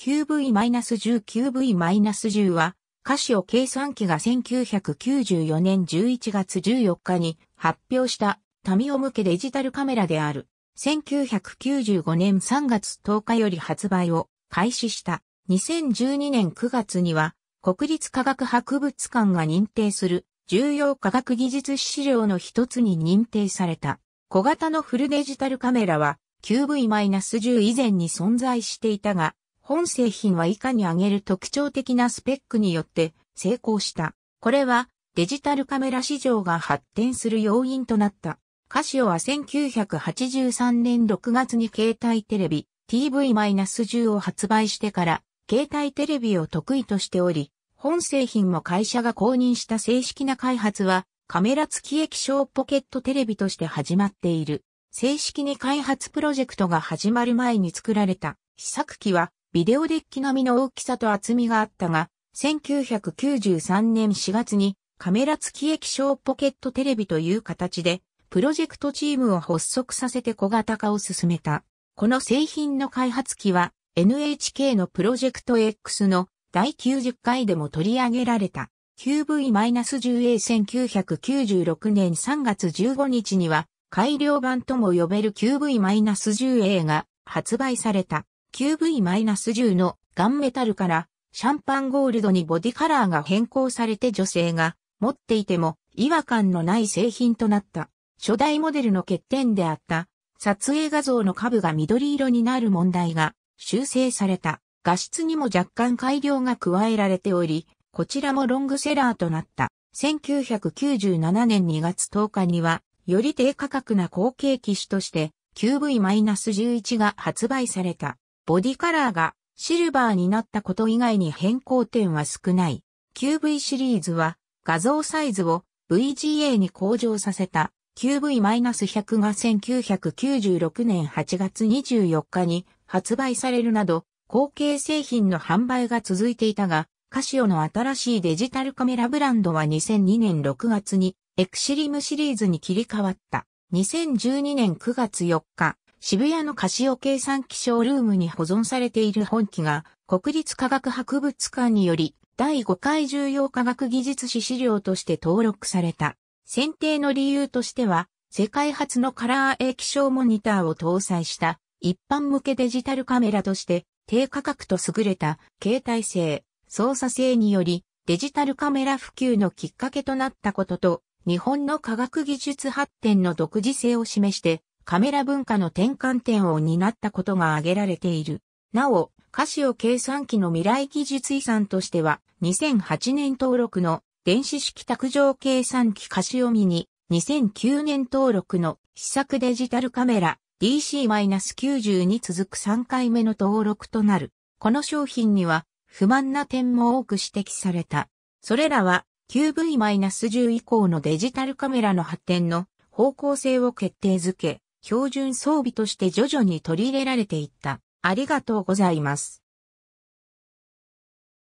QV-19V-10 は、カシオ計算機が1994年11月14日に発表したタミオ向けデジタルカメラである。1995年3月10日より発売を開始した。2012年9月には、国立科学博物館が認定する重要科学技術資料の一つに認定された。小型のフルデジタルカメラは QV-10 以前に存在していたが、本製品は以下に挙げる特徴的なスペックによって成功した。これはデジタルカメラ市場が発展する要因となった。カシオは1983年6月に携帯テレビ TV-10 を発売してから携帯テレビを得意としており、本製品も会社が公認した正式な開発はカメラ付き液晶ポケットテレビとして始まっている。正式に開発プロジェクトが始まる前に作られた試作機はビデオデッキ並みの大きさと厚みがあったが、1993年4月にカメラ付き液晶ポケットテレビという形で、プロジェクトチームを発足させて小型化を進めた。この製品の開発機は NHK のプロジェクト X の第90回でも取り上げられた QV-10A1996 年3月15日には改良版とも呼べる QV-10A が発売された。q v 1 0のガンメタルからシャンパンゴールドにボディカラーが変更されて女性が持っていても違和感のない製品となった。初代モデルの欠点であった撮影画像の下部が緑色になる問題が修正された。画質にも若干改良が加えられており、こちらもロングセラーとなった。1997年2月10日には、より低価格な後継機種として q v 1 1が発売された。ボディカラーがシルバーになったこと以外に変更点は少ない。QV シリーズは画像サイズを VGA に向上させた QV-100 が1996年8月24日に発売されるなど、後継製品の販売が続いていたが、カシオの新しいデジタルカメラブランドは2002年6月にエクシリムシリーズに切り替わった。2012年9月4日、渋谷のカシオ計算機象ルームに保存されている本機が国立科学博物館により第5回重要科学技術史資料として登録された。選定の理由としては世界初のカラー液晶モニターを搭載した一般向けデジタルカメラとして低価格と優れた携帯性、操作性によりデジタルカメラ普及のきっかけとなったことと日本の科学技術発展の独自性を示してカメラ文化の転換点を担ったことが挙げられている。なお、カシオ計算機の未来技術遺産としては、2008年登録の電子式卓上計算機カシオミに、2009年登録の試作デジタルカメラ DC-90 に続く3回目の登録となる。この商品には不満な点も多く指摘された。それらは QV-10 以降のデジタルカメラの発展の方向性を決定づけ、標準装備として徐々に取り入れられていった。ありがとうございます。